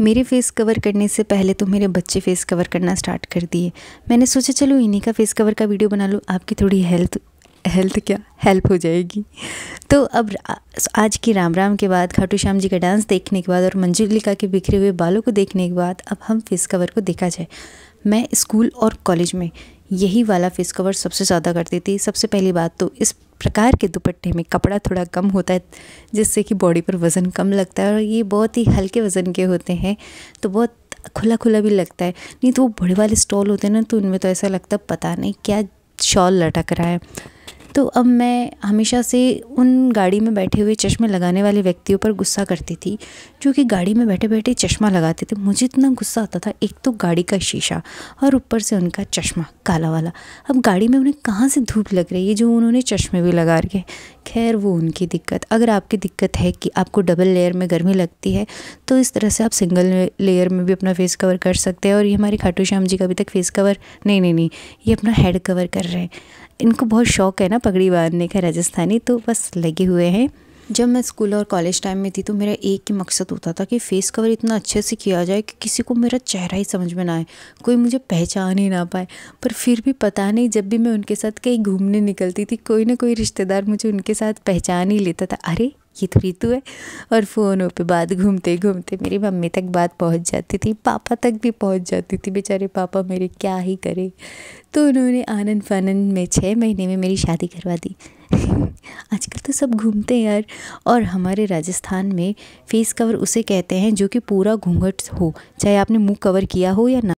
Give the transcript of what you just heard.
मेरे face cover करने से पहले तो मेरे बच्चे फेस कवर करना स्टार्ट कर दिए मैंने सोचा चलो इन्हीं का फेस कवर का वीडियो बना लूँ आपकी थोड़ी हेल्थ हेल्थ क्या हेल्प हो जाएगी तो अब आज की राम राम के बाद खाटू श्याम जी का डांस देखने के बाद और मंजुलिका के बिखरे हुए बालों को देखने के बाद अब हम फेस कवर को देखा जाए मैं स्कूल और कॉलेज में यही वाला फेस कवर सबसे ज़्यादा करती थी सबसे पहली बात तो इस प्रकार के दुपट्टे में कपड़ा थोड़ा कम होता है जिससे कि बॉडी पर वज़न कम लगता है और ये बहुत ही हल्के वज़न के होते हैं तो बहुत खुला खुला भी लगता है नहीं तो वो बड़े वाले स्टॉल होते हैं ना तो उनमें तो ऐसा लगता है पता नहीं क्या शॉल लटक रहा है तो अब मैं हमेशा से उन गाड़ी में बैठे हुए चश्मे लगाने वाले व्यक्तियों पर गुस्सा करती थी जो कि गाड़ी में बैठे बैठे चश्मा लगाते थे मुझे इतना गुस्सा आता था एक तो गाड़ी का शीशा और ऊपर से उनका चश्मा काला वाला अब गाड़ी में उन्हें कहाँ से धूप लग रही है जो उन्होंने चश्मे भी लगा रखे खैर वो उनकी दिक्कत अगर आपकी दिक्कत है कि आपको डबल लेयर में गर्मी लगती है तो इस तरह से आप सिंगल लेयर में भी अपना फेस कवर कर सकते हैं और ये हमारे खाटू श्याम जी का अभी तक फेस कवर नहीं नहीं नहीं ये अपना हेड कवर कर रहे हैं इनको बहुत शौक है ना पगड़ी बांधने का राजस्थानी तो बस लगे हुए हैं जब मैं स्कूल और कॉलेज टाइम में थी तो मेरा एक ही मकसद होता था कि फ़ेस कवर इतना अच्छे से किया जाए कि किसी को मेरा चेहरा ही समझ में ना आए कोई मुझे पहचान ही ना पाए पर फिर भी पता नहीं जब भी मैं उनके साथ कहीं घूमने निकलती थी कोई ना कोई रिश्तेदार मुझे उनके साथ पहचान ही लेता था अरे ये तो रितु है और फ़ोनों पे बात घूमते घूमते मेरी मम्मी तक बात पहुंच जाती थी पापा तक भी पहुंच जाती थी बेचारे पापा मेरे क्या ही करे तो उन्होंने आनंद फानंद में छः महीने में मेरी शादी करवा दी आजकल तो सब घूमते हैं यार और हमारे राजस्थान में फेस कवर उसे कहते हैं जो कि पूरा घूंघट हो चाहे आपने मुंह कवर किया हो या ना